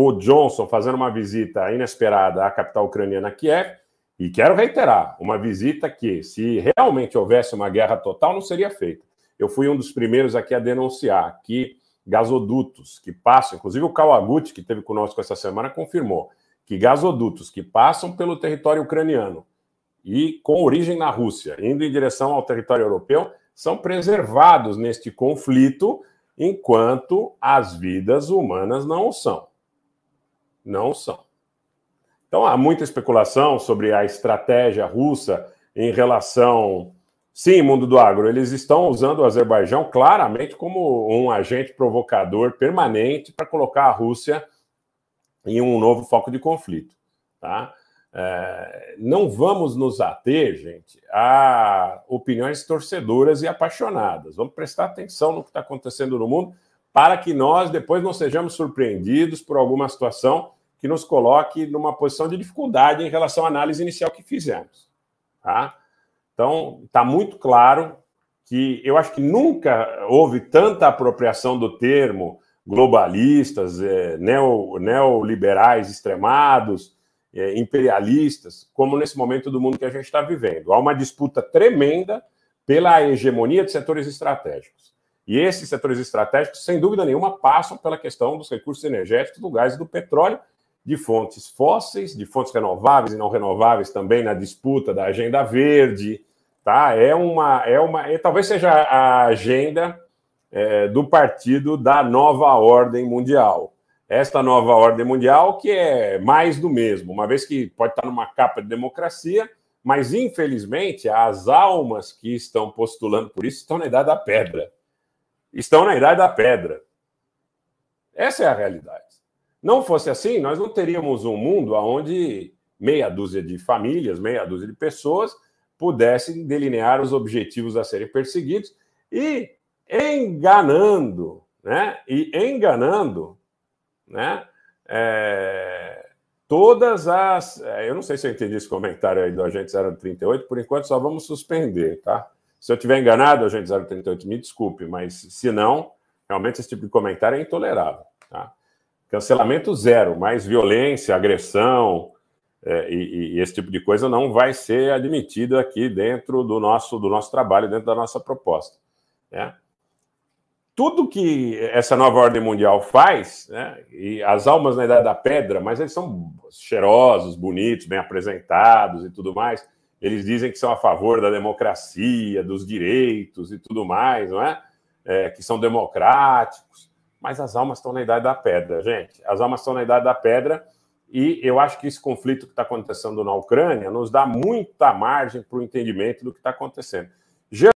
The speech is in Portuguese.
o Johnson fazendo uma visita inesperada à capital ucraniana Kiev. E quero reiterar, uma visita que, se realmente houvesse uma guerra total, não seria feita. Eu fui um dos primeiros aqui a denunciar que gasodutos que passam, inclusive o Kawaguchi, que teve conosco essa semana, confirmou que gasodutos que passam pelo território ucraniano e com origem na Rússia, indo em direção ao território europeu, são preservados neste conflito, enquanto as vidas humanas não o são. Não são. Então há muita especulação sobre a estratégia russa em relação. Sim, mundo do agro, eles estão usando o Azerbaijão claramente como um agente provocador permanente para colocar a Rússia em um novo foco de conflito. Tá? É, não vamos nos ater, gente, a opiniões torcedoras e apaixonadas. Vamos prestar atenção no que está acontecendo no mundo para que nós depois não sejamos surpreendidos por alguma situação que nos coloque numa posição de dificuldade em relação à análise inicial que fizemos. Tá? Então, está muito claro que eu acho que nunca houve tanta apropriação do termo globalistas, é, neo, neoliberais extremados, é, imperialistas, como nesse momento do mundo que a gente está vivendo. Há uma disputa tremenda pela hegemonia de setores estratégicos. E esses setores estratégicos, sem dúvida nenhuma, passam pela questão dos recursos energéticos, do gás e do petróleo, de fontes fósseis, de fontes renováveis e não renováveis também na disputa da agenda verde, tá? É uma, é uma, é, talvez seja a agenda é, do partido da nova ordem mundial. Esta nova ordem mundial que é mais do mesmo, uma vez que pode estar numa capa de democracia, mas infelizmente as almas que estão postulando por isso estão na idade da pedra. Estão na idade da pedra. Essa é a realidade. Não fosse assim, nós não teríamos um mundo onde meia dúzia de famílias, meia dúzia de pessoas pudessem delinear os objetivos a serem perseguidos e enganando, né? E enganando, né? É, todas as. É, eu não sei se eu entendi esse comentário aí do agente 038, por enquanto só vamos suspender, tá? Se eu tiver enganado, agente 038, me desculpe, mas se não, realmente esse tipo de comentário é intolerável, tá? Cancelamento zero, mas violência, agressão é, e, e, esse tipo de coisa não vai ser admitida aqui dentro do nosso, do nosso trabalho, dentro da nossa proposta. Né? Tudo que essa nova ordem mundial faz, né, e as almas na idade da pedra, mas eles são cheirosos, bonitos, bem apresentados e tudo mais, eles dizem que são a favor da democracia, dos direitos e tudo mais, não é? é que são democráticos mas as almas estão na idade da pedra, gente. As almas estão na idade da pedra e eu acho que esse conflito que está acontecendo na Ucrânia nos dá muita margem para o entendimento do que está acontecendo.